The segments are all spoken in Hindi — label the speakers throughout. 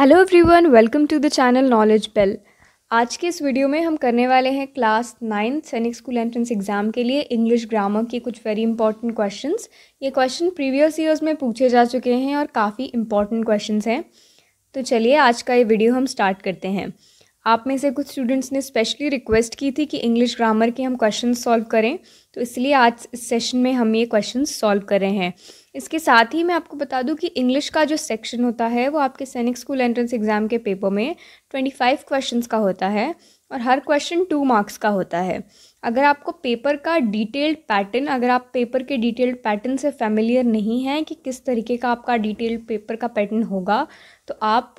Speaker 1: Hello everyone welcome to the channel knowledge Bell आज के इस वीडियो में हम करने वाले हैं class ninth Sainik school entrance exam के लिए इंग्लिश ग्रामर के कुछ वेरी इंपॉर्टेंट क्वेश्चंस ये क्वेश्चन प्रीवियस ईयर्स में पूछे जा चुके हैं और काफ़ी इंपॉर्टेंट क्वेश्चंस हैं तो चलिए आज का ये वीडियो हम स्टार्ट करते हैं आप में से कुछ स्टूडेंट्स ने स्पेशली रिक्वेस्ट की थी कि इंग्लिश ग्रामर के हम क्वेश्चन सॉल्व करें तो इसलिए आज इस सेशन में हम ये क्वेश्चन सॉल्व कर रहे हैं इसके साथ ही मैं आपको बता दूं कि इंग्लिश का जो सेक्शन होता है वो आपके सैनिक स्कूल एंट्रेंस एग्ज़ाम के पेपर में ट्वेंटी फाइव क्वेश्चन का होता है और हर क्वेश्चन टू मार्क्स का होता है अगर आपको पेपर का डिटेल्ड पैटर्न अगर आप पेपर के डिटेल्ड पैटर्न से फैमिलियर नहीं हैं कि किस तरीके का आपका डिटेल्ड पेपर का पैटर्न होगा तो आप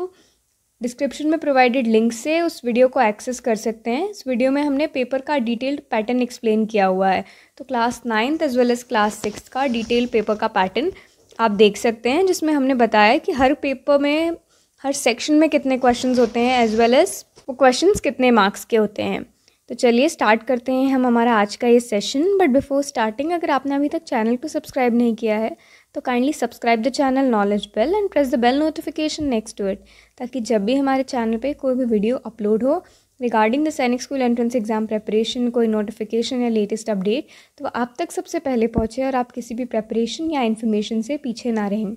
Speaker 1: डिस्क्रिप्शन में प्रोवाइडेड लिंक से उस वीडियो को एक्सेस कर सकते हैं इस वीडियो में हमने पेपर का डिटेल्ड पैटर्न एक्सप्लेन किया हुआ है तो class ninth as well as class six का डिटेल पेपर का पैटर्न आप देख सकते हैं जिसमें हमने बताया कि हर पेपर में हर सेक्शन में कितने क्वेश्चंस होते हैं एज वेल एज़ वो क्वेश्चंस कितने मार्क्स के होते हैं तो चलिए स्टार्ट करते हैं हम हमारा आज का ये सेशन बट बिफोर स्टार्टिंग अगर आपने अभी तक चैनल को सब्सक्राइब नहीं किया है तो kindly subscribe the channel knowledge Bell and press the bell notification next to it ताकि जब भी हमारे चैनल पे कोई भी वीडियो अपलोड हो regarding the Sainik school entrance exam preparation कोई नोटिफिकेशन या लेटेस्ट अपडेट तो आप तक सबसे पहले पहुँचे और आप किसी भी प्रेपरेशन या इन्फॉर्मेशन से पीछे ना रहें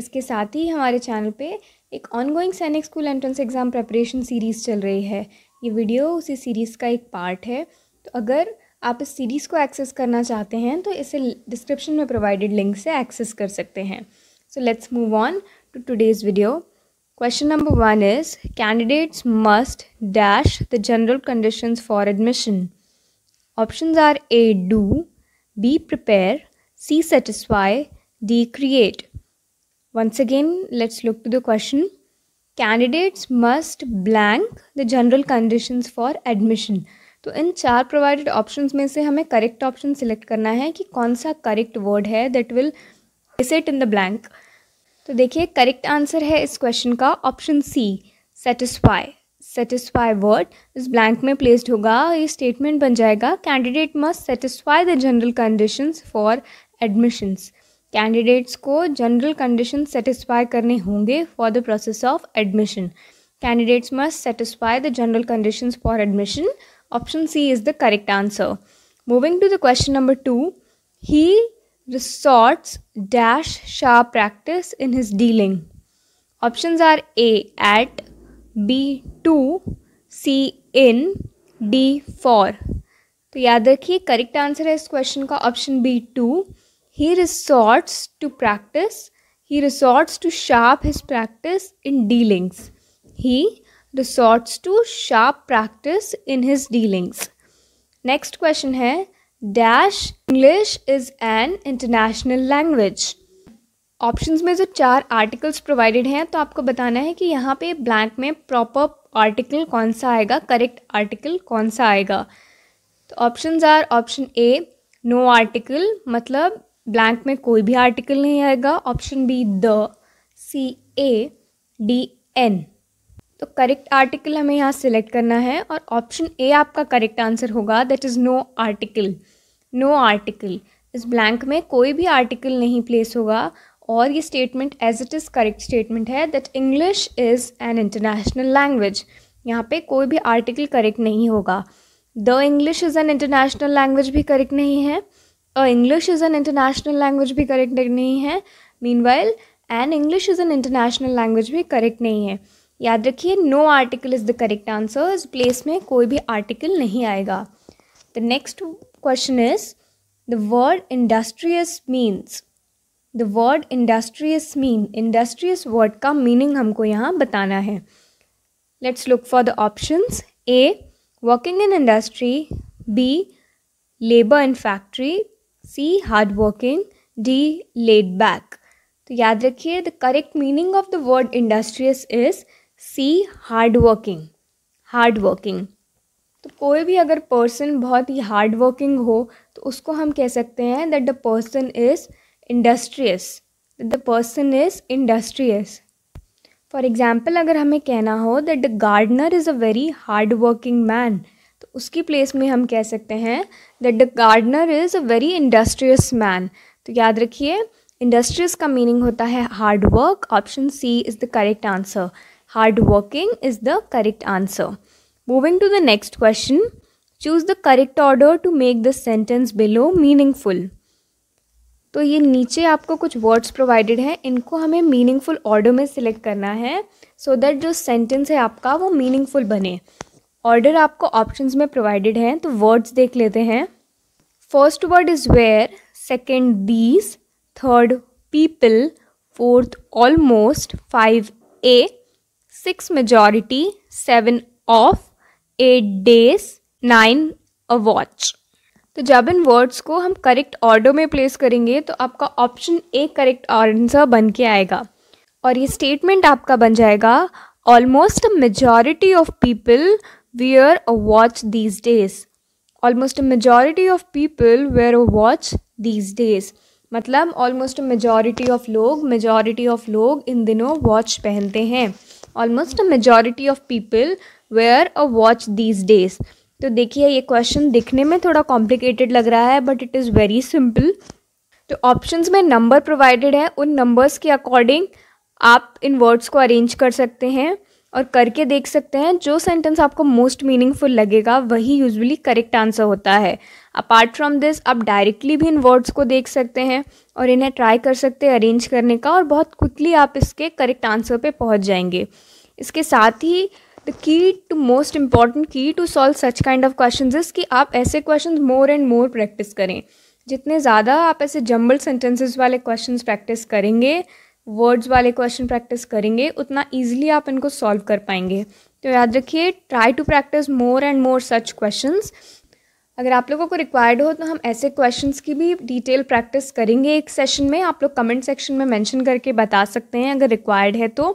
Speaker 1: इसके साथ ही हमारे चैनल पर एक ongoing Sainik school entrance exam preparation series चल रही है ये वीडियो उसी सीरीज़ का एक पार्ट है तो अगर आप इस सीरीज़ को एक्सेस करना चाहते हैं तो इसे डिस्क्रिप्शन में प्रोवाइडेड लिंक से एक्सेस कर सकते हैं so let's move on to today's video question number one is candidates must dash the general conditions for admission options are A do B prepare C satisfy D create once again let's look to the question candidates must blank the general conditions for admission तो इन चार प्रोवाइडेड ऑप्शंस में से हमें करेक्ट ऑप्शन सिलेक्ट करना है कि कौन सा करेक्ट वर्ड है that will it in the blank तो देखिए करेक्ट आंसर है इस क्वेश्चन का option C satisfy satisfy word इस ब्लैंक में प्लेस्ड होगा ये स्टेटमेंट बन जाएगा candidate must satisfy the general conditions for admissions candidates को जनरल कंडीशन सेटिस्फाई करने होंगे for the process of admission candidates must satisfy the general conditions for admission Option C is the correct answer. Moving to the question number 2, he resorts dash sharp practice in his dealing. Options are A at, B to, C in, D for तो याद रखिए करेक्ट आंसर है इस क्वेश्चन का option B to he resorts to practice he resorts to sharp his practice in dealings he resorts to sharp practice in his dealings. Next question है dash English is an international language options में जो चार आर्टिकल्स प्रोवाइडेड हैं तो आपको बताना है कि यहाँ पे ब्लैंक में प्रॉपर आर्टिकल कौन सा आएगा करेक्ट आर्टिकल कौन सा आएगा तो options are option A no article मतलब ब्लैंक में कोई भी आर्टिकल नहीं आएगा option B the C A D an तो करेक्ट आर्टिकल हमें यहाँ सेलेक्ट करना है और ऑप्शन ए आपका करेक्ट आंसर होगा that is no article no article इस ब्लैंक में कोई भी आर्टिकल नहीं प्लेस होगा और ये statement as it is correct statement है that English is an international language यहाँ पे कोई भी आर्टिकल करेक्ट नहीं होगा the English is an international language भी करेक्ट नहीं है a English is an international language भी करेक्ट नहीं है mean an English is an international language भी करेक्ट नहीं है याद रखिए no article is the correct answer इस प्लेस में कोई भी आर्टिकल नहीं आएगा the next question is the word industrious means the word industrious mean industrious word का मीनिंग हमको यहाँ बताना है let's look for the options A working in industry B labour in factory C hard working D led back तो याद रखिए the correct meaning of the word industrious is C hard working hard working तो कोई भी अगर पर्सन बहुत ही हार्ड वर्किंग हो तो उसको हम कह सकते हैं that the person is industrious the person is industrious for example अगर हमें कहना हो that the gardener is a very hard working man तो उसकी प्लेस में हम कह सकते हैं that the gardener is a very industrious man तो याद रखिए इंडस्ट्रियस का मीनिंग होता है hard work option C is the correct answer working is the correct answer. Moving to the next question. Choose the correct order to make the sentence below meaningful. तो ये नीचे आपको कुछ वर्ड्स प्रोवाइडेड हैं इनको हमें मीनिंगफुल ऑर्डर में सिलेक्ट करना है सो so दैट जो सेंटेंस है आपका वो मीनिंगफुल बने ऑर्डर आपको ऑप्शंस में प्रोवाइडेड हैं तो वर्ड्स देख लेते हैं first word is wear second these third people fourth almost five a six majority seven of eight days nine a watch तो जब इन वर्ड्स को हम करेक्ट ऑर्डर में प्लेस करेंगे तो आपका ऑप्शन ए करेक्ट आंसर बन के आएगा और ये स्टेटमेंट आपका बन जाएगा almost majority of people wear a watch these days almost a of people people wear a watch these days मतलब ऑलमोस्ट मेजॉरिटी ऑफ लोग मेजॉरिटी ऑफ लोग इन दिनों वॉच पहनते हैं almost a majority of people wear a watch these days तो देखिए ये क्वेश्चन दिखने में थोड़ा कॉम्प्लिकेटेड लग रहा है but it is very simple तो ऑप्शंस में नंबर प्रोवाइडेड है उन नंबर्स के अकॉर्डिंग आप इन वर्ड्स को अरेंज कर सकते हैं और करके देख सकते हैं जो सेंटेंस आपको मोस्ट मीनिंगफुल लगेगा वही यूजुअली करेक्ट आंसर होता है अपार्ट फ्रॉम दिस आप डायरेक्टली भी इन वर्ड्स को देख सकते हैं और इन्हें ट्राई कर सकते हैं अरेंज करने का और बहुत क्विकली आप इसके करेक्ट आंसर पे पहुंच जाएंगे इसके साथ ही the key to most important key to solve such kind of question is कि आप ऐसे question more and more practice करें जितने ज़्यादा आप ऐसे जम्बल सेंटेंसेस वाले क्वेश्चन प्रैक्टिस करेंगे वर्ड्स वाले क्वेश्चन प्रैक्टिस करेंगे उतना ईजिली आप इनको सॉल्व कर पाएंगे तो याद रखिए try to practice more and more such questions अगर आप लोगों को रिक्वायर्ड हो तो हम ऐसे क्वेश्चंस की भी डिटेल प्रैक्टिस करेंगे एक सेशन में आप लोग कमेंट सेक्शन में मेंशन करके बता सकते हैं अगर रिक्वायर्ड है तो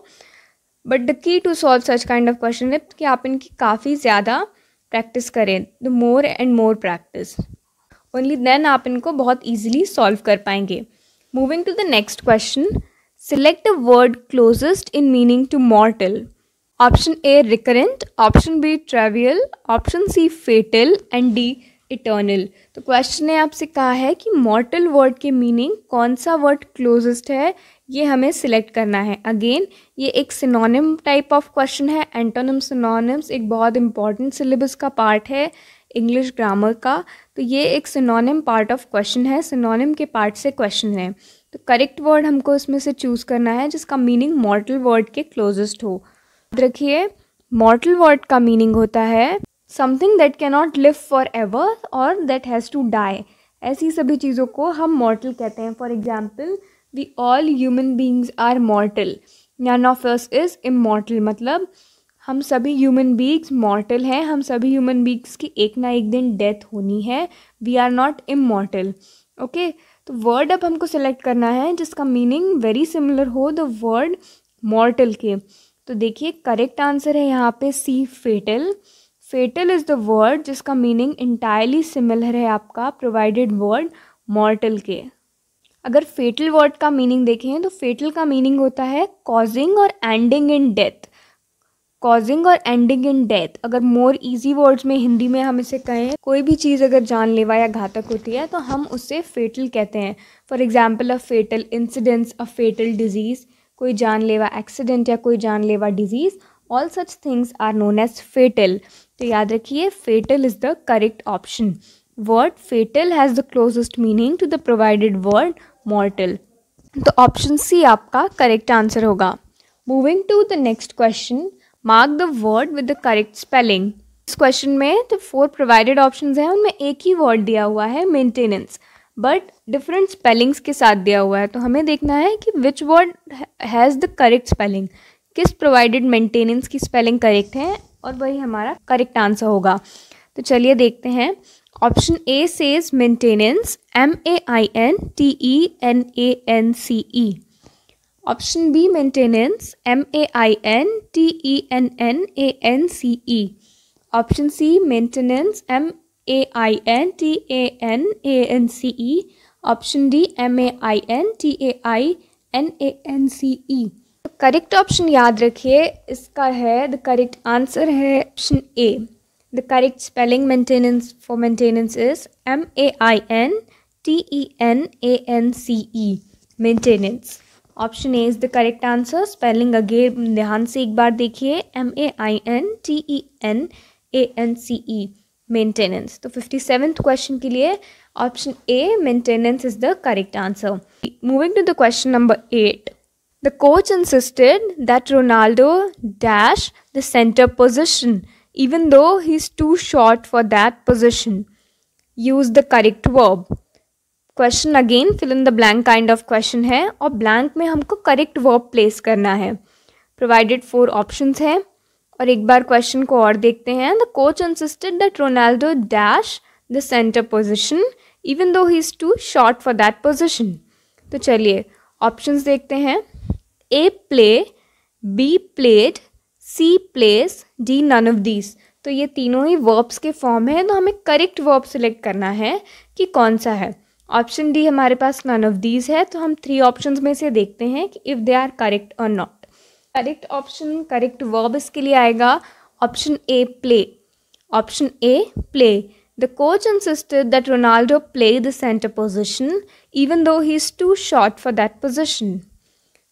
Speaker 1: but the key to solve such kind of question कि आप इनकी काफ़ी ज़्यादा प्रैक्टिस करें the more and more practice only then आप इनको बहुत ईजिली सॉल्व कर पाएंगे moving to the next question select a word closest in meaning to mortal option A recurrent option B trivial option C fatal and D eternal तो क्वेश्चन ने आपसे कहा है कि मॉर्टल वर्ड के मीनिंग कौन सा वर्ड क्लोजेस्ट है ये हमें सिलेक्ट करना है अगेन ये एक सिनोनिम टाइप ऑफ क्वेश्चन है एंटोनिम सिनोनिम्स एक बहुत इंपॉर्टेंट सिलेबस का पार्ट है इंग्लिश ग्रामर का तो ये एक सिनोनिम पार्ट ऑफ क्वेश्चन है सिनोनिम के पार्ट से क्वेश्चन है तो करेक्ट वर्ड हमको इसमें से चूज़ करना है जिसका मीनिंग मॉर्टल वर्ड के क्लोजेस्ट हो रखिए मॉर्टल वर्ड का मीनिंग होता है something that cannot live forever और दैट हैज़ टू डाई ऐसी सभी चीज़ों को हम मॉर्टल कहते हैं for example we all human beings are mortal none of us is immortal मतलब हम सभी ह्यूमन बींग्स मॉर्टल हैं हम सभी ह्यूमन बींग्स की एक ना एक दिन डेथ होनी है we are not immortal okay तो वर्ड अब हमको सेलेक्ट करना है जिसका मीनिंग वेरी सिमिलर हो द वर्ड मॉर्टल के तो देखिए करेक्ट आंसर है यहाँ पे C fatal fatal is the word जिसका मीनिंग इंटायरली सिमिलर है आपका प्रोवाइडेड वर्ड मॉर्टल के अगर फेटल वर्ड का मीनिंग देखें तो फेटल का मीनिंग होता है causing or ending in death causing or ending in death अगर मोर इजी वर्ड्स में हिंदी में हम इसे कहें कोई भी चीज़ अगर जानलेवा या घातक होती है तो हम उसे फेटल कहते हैं for example a fatal incidents a fatal disease कोई जानलेवा एक्सीडेंट या कोई जानलेवा disease all such things are known as fatal तो याद रखिए fatal is the correct option word fatal has the closest meaning to the provided word mortal तो ऑप्शन सी आपका करेक्ट आंसर होगा moving to the next question mark the word with the correct spelling इस क्वेश्चन में तो फोर प्रोवाइडेड ऑप्शन हैं उनमें एक ही वर्ड दिया हुआ है मेंटेनेंस बट डिफरेंट स्पेलिंग्स के साथ दिया हुआ है तो हमें देखना है कि which word has the correct spelling किस प्रोवाइडेड मेंटेनेंस की स्पेलिंग करेक्ट है और वही हमारा करेक्ट आंसर होगा तो चलिए देखते हैं option A says maintenance M A I N T E N A N C E option B maintenance M A I N T E N N A N C E option C maintenance M A I N T A N A N C E option D M A I N T A I N A N C E correct option याद रखिए इसका है द करेक्ट आंसर है option A the correct spelling maintenance for maintenance is M A I N T E N A N C E maintenance option A is the correct answer spelling again ध्यान से एक बार देखिए M A I N T E N A N C E maintenance तो फिफ्टी सेवेंथ क्वेश्चन के लिए option A maintenance is the correct answer moving to the question number eight The coach insisted that Ronaldo dash the center position, even though he's too short for that position. Use the correct verb. Question again fill in the blank kind of question है और ब्लैंक में हमको करेक्ट वर्ब प्लेस करना है प्रोवाइडेड फोर ऑप्शन हैं और एक बार क्वेश्चन को और देखते हैं the coach insisted that Ronaldo dash the centre position even though he is too short for that position तो चलिए ऑप्शंस देखते हैं A play B played C plays D none of these तो ये तीनों ही वर्ब्स के फॉर्म है तो हमें करेक्ट वर्ब सेलेक्ट करना है कि कौन सा है ऑप्शन डी हमारे पास नन ऑफ दीज है तो हम थ्री ऑप्शंस में से देखते हैं कि इफ़ दे आर करेक्ट और not correct option correct verb इसके लिए आएगा option A play option A play the coach insisted that Ronaldo play the centre position even though he is too short for that position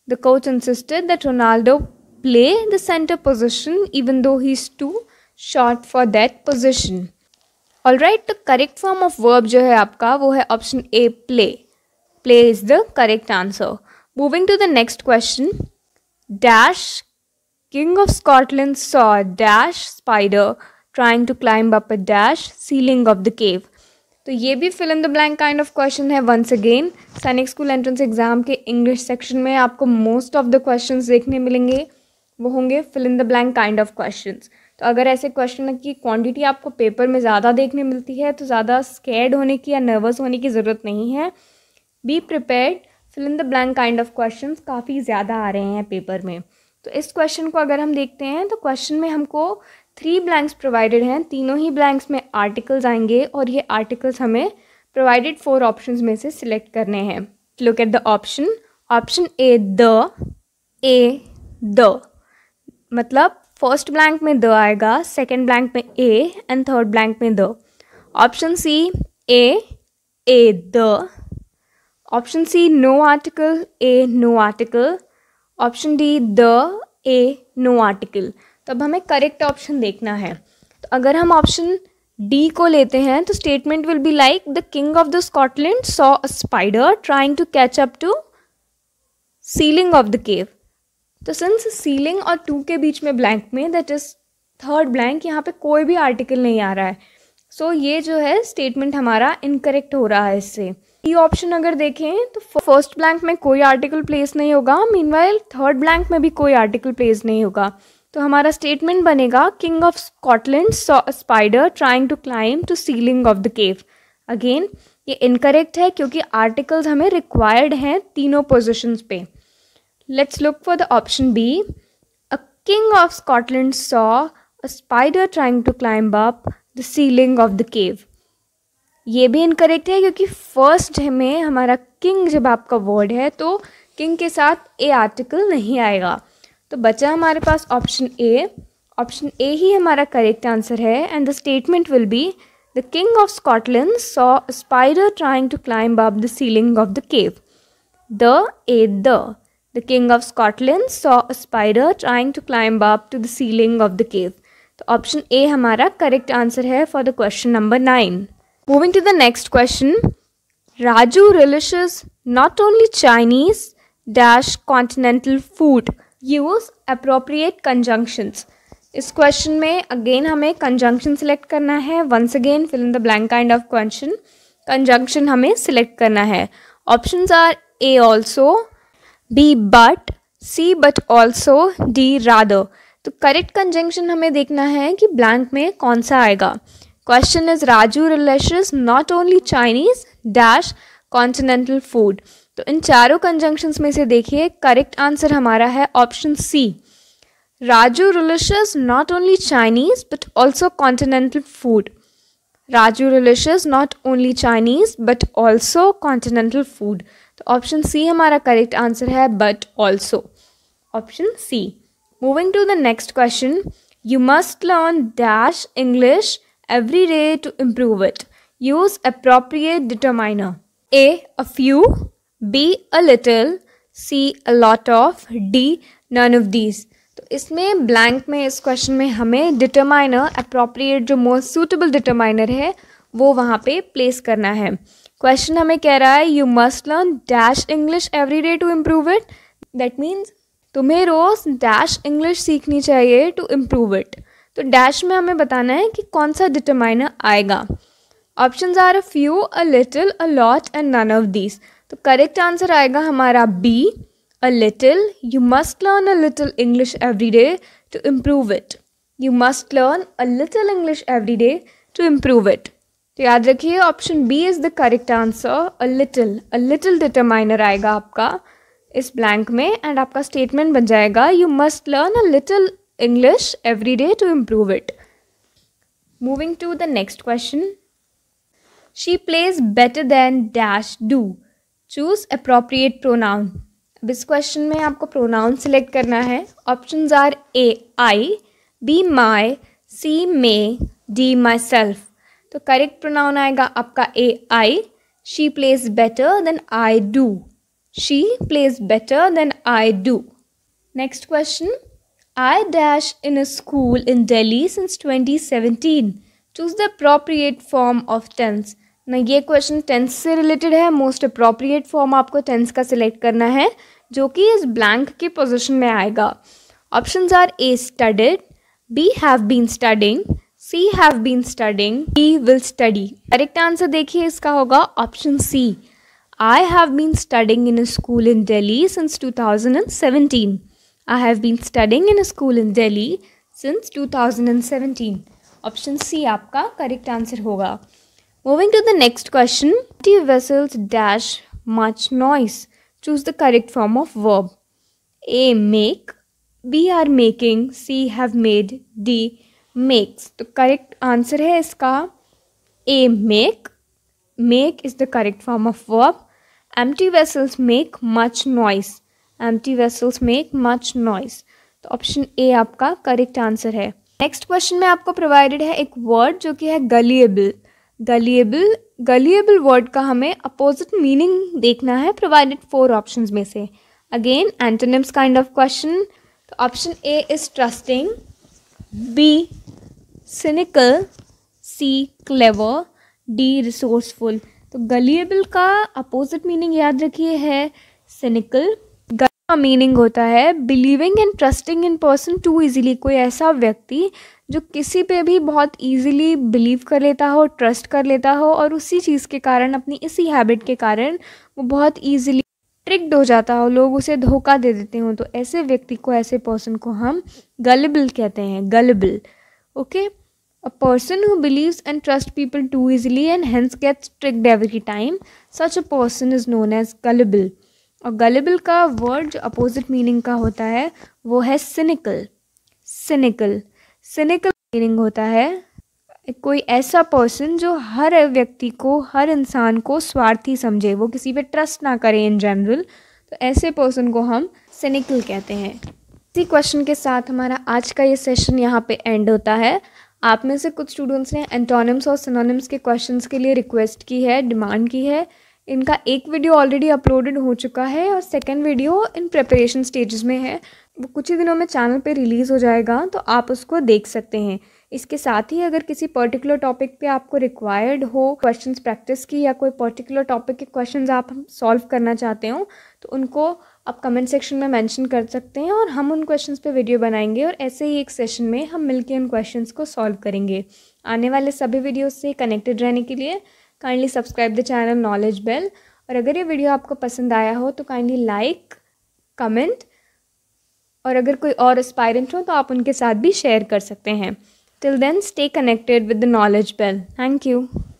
Speaker 1: The coach insisted that Ronaldo play the center position even though he's too short for that position. Alright, the correct form of verb jo hai aapka, wo hai option A play. Play is the correct answer. Moving to the next question. Dash, King of Scotland saw dash spider trying to climb up a dash ceiling of the cave. तो ये भी fill in the blank kind of question है once again Sainik school entrance exam के इंग्लिश सेक्शन में आपको मोस्ट ऑफ द क्वेश्चन देखने मिलेंगे वो होंगे fill in the blank kind of question तो अगर ऐसे क्वेश्चन की क्वांटिटी आपको पेपर में ज़्यादा देखने मिलती है तो ज़्यादा स्केर्ड होने की या नर्वस होने की ज़रूरत नहीं है be prepared fill in the blank kind of question काफ़ी ज़्यादा आ रहे हैं पेपर में तो इस क्वेश्चन को अगर हम देखते हैं तो क्वेश्चन में हमको थ्री ब्लैंक्स प्रोवाइडेड हैं तीनों ही ब्लैंक्स में आर्टिकल्स आएंगे और ये आर्टिकल्स हमें प्रोवाइडेड फोर ऑप्शंस में से सिलेक्ट करने हैं look at the option option A the a the मतलब फर्स्ट ब्लैंक में द आएगा सेकेंड ब्लैंक में ए एंड थर्ड ब्लैंक में the option C a a the option C no article a no article option D the a no article तब हमें करेक्ट ऑप्शन देखना है तो अगर हम ऑप्शन डी को लेते हैं तो statement will be like the king of the Scotland saw a spider trying to catch up to ceiling of the cave तो सिंस सीलिंग और टू के बीच में ब्लैंक में दैट इज थर्ड ब्लैंक यहाँ पे कोई भी आर्टिकल नहीं आ रहा है सो so, ये जो है स्टेटमेंट हमारा इनकरेक्ट हो रहा है इससे ई e ऑप्शन अगर देखें तो फर्स्ट ब्लैंक में कोई आर्टिकल प्लेस नहीं होगा मीनवाइल थर्ड ब्लैंक में भी कोई आर्टिकल प्लेस नहीं होगा तो हमारा स्टेटमेंट बनेगा king of Scotland saw spider trying to climb to ceiling of the cave again ये इनकरेक्ट है क्योंकि आर्टिकल्स हमें रिक्वायर्ड हैं तीनों पोजिशंस पे let's look for the option B a king of Scotland saw a spider trying to climb up the ceiling of the cave ये भी इनकरेक्ट है क्योंकि फर्स्ट में हमारा किंग जब आपका वर्ड है तो किंग के साथ ए आर्टिकल नहीं आएगा तो बचा हमारे पास ऑप्शन ए ऑप्शन ए ही हमारा करेक्ट आंसर है and the statement will be the king of Scotland saw spider trying to climb up the ceiling of the cave the a the the king of Scotland saw spider trying to climb up to the ceiling of the cave तो ऑप्शन ए हमारा करेक्ट आंसर है for the question number nine moving to the next question Raju relish not only Chinese dash continental food use appropriate conjunctions इस क्वेश्चन में अगेन हमें कंजंक्शन सिलेक्ट करना है once again fill in the blank kind of question conjunction हमें सिलेक्ट करना है options are A also B but C but also D rather तो करेक्ट कंजंक्शन हमें देखना है कि ब्लैंक में कौन सा आएगा question is Raju relish not only Chinese dash continental food तो इन चारों कंजंक्शंस में से देखिए करेक्ट आंसर हमारा है option C Raju relishes not only Chinese but also continental food Raju relishes not only Chinese but also continental food तो ऑप्शन सी हमारा करेक्ट आंसर है but also option C moving to the next question you must learn dash English every day to improve it use appropriate determiner A A few. B a little C a lot of D none of these तो इसमें ब्लैंक में इस क्वेश्चन में हमें डिटरमाइनर अप्रोप्रिएट जो मोस्ट सूटेबल डिटरमाइनर है वो वहाँ पे प्लेस करना है क्वेश्चन हमें कह रहा है you must learn dash English every day to improve it that means तुम्हें रोज़ डैश इंग्लिश सीखनी चाहिए टू इम्प्रूव इट तो डैश में हमें बताना है कि कौन सा डिटरमाइनर आएगा option are a few a little a lot and none of these तो करेक्ट आंसर आएगा हमारा B a little you must learn a little English every day to improve it you must learn a little English every day to improve it तो याद रखिए option B is the correct answer a little a little determiner आएगा आपका इस ब्लैंक में एंड आपका स्टेटमेंट बन जाएगा you must learn a little English every day to improve it moving to the next question she plays better than dash do choose appropriate pronoun अब इस क्वेश्चन में आपको प्रोनाउन सिलेक्ट करना है option are A I B my C me D myself तो करेक्ट प्रोनाउन आएगा आपका A I she plays better than I do she plays better than I do next question I dash in a school in Delhi since 2017. Choose the appropriate form of tense. ना ये क्वेश्चन टेंस से रिलेटेड है मोस्ट अप्रोप्रिएट फॉर्म आपको टेंस का सिलेक्ट करना है जो कि इस ब्लैंक के पोजिशन में आएगा option are A studied B have been studying C have been studying B will study correct answer देखिए इसका होगा option C I have been studying in school in Delhi since seventeen I have been studying in school in Delhi since seventeen option C आपका करेक्ट आंसर होगा Moving to the next question. Empty vessels dash much noise. Choose the correct form of verb. A. Make. B. Are making. C. Have made. D. Makes. The correct answer है इसका A. Make. Make is the correct form of verb. Empty vessels make much noise. Empty vessels make much noise. तो ऑप्शन ए आपका करेक्ट आंसर है नेक्स्ट क्वेश्चन में आपको प्रोवाइडेड है एक वर्ड जो कि है गलिएबल गलिएबल गलिएबल वर्ड का हमें अपोजिट मीनिंग देखना है प्रोवाइडेड फोर ऑप्शंस में से again antonyms kind of question तो option A is trusting B cynical C clever D resourceful तो गलिएबल का अपोजिट मीनिंग याद रखिए है सिनिकल का मीनिंग होता है believing and trusting in person too easily कोई ऐसा व्यक्ति जो किसी पे भी बहुत ईजिली बिलीव कर लेता हो ट्रस्ट कर लेता हो और उसी चीज़ के कारण अपनी इसी हैबिट के कारण वो बहुत ईजिली ट्रिक्ड हो जाता हो लोग उसे धोखा दे देते हो तो ऐसे व्यक्ति को ऐसे पर्सन को हम गलबल कहते हैं gullible okay a person who believes and trust people too easily and hence gets tricked every time such a person is known as gullible और गलेबल का वर्ड जो अपोजिट मीनिंग का होता है वो है सिनिकल सिनिकल सिनिकल मीनिंग होता है कोई ऐसा पर्सन जो हर व्यक्ति को हर इंसान को स्वार्थी समझे वो किसी पे ट्रस्ट ना करे इन जनरल तो ऐसे पर्सन को हम सिनिकल कहते हैं इसी क्वेश्चन के साथ हमारा आज का ये सेशन यहाँ पे एंड होता है आप में से कुछ स्टूडेंट्स ने एंटोनिम्स और सिनोनिम्स के क्वेश्चंस के लिए रिक्वेस्ट की है डिमांड की है इनका एक वीडियो ऑलरेडी अपलोडेड हो चुका है और second video in preparation stage में है वो कुछ ही दिनों में चैनल पे रिलीज़ हो जाएगा तो आप उसको देख सकते हैं इसके साथ ही अगर किसी पर्टिकुलर टॉपिक पे आपको रिक्वायर्ड हो क्वेश्चंस प्रैक्टिस की या कोई पर्टिकुलर टॉपिक के क्वेश्चंस आप हम सॉल्व करना चाहते हो तो उनको आप कमेंट सेक्शन में मेंशन कर सकते हैं और हम उन क्वेश्चंस पे वीडियो बनाएंगे और ऐसे ही एक सेशन में हम मिलकर उन क्वेश्चन को सॉल्व करेंगे आने वाले सभी वीडियोज से कनेक्टेड रहने के लिए kindly subscribe the channel knowledge bell और अगर ये वीडियो आपको पसंद आया हो तो काइंडली लाइक कमेंट और अगर कोई और एस्पायरेंट हो तो आप उनके साथ भी शेयर कर सकते हैं till then stay connected with the knowledge bell thank you